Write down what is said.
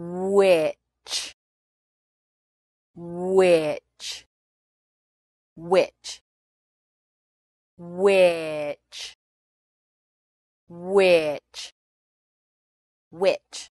which which which which which which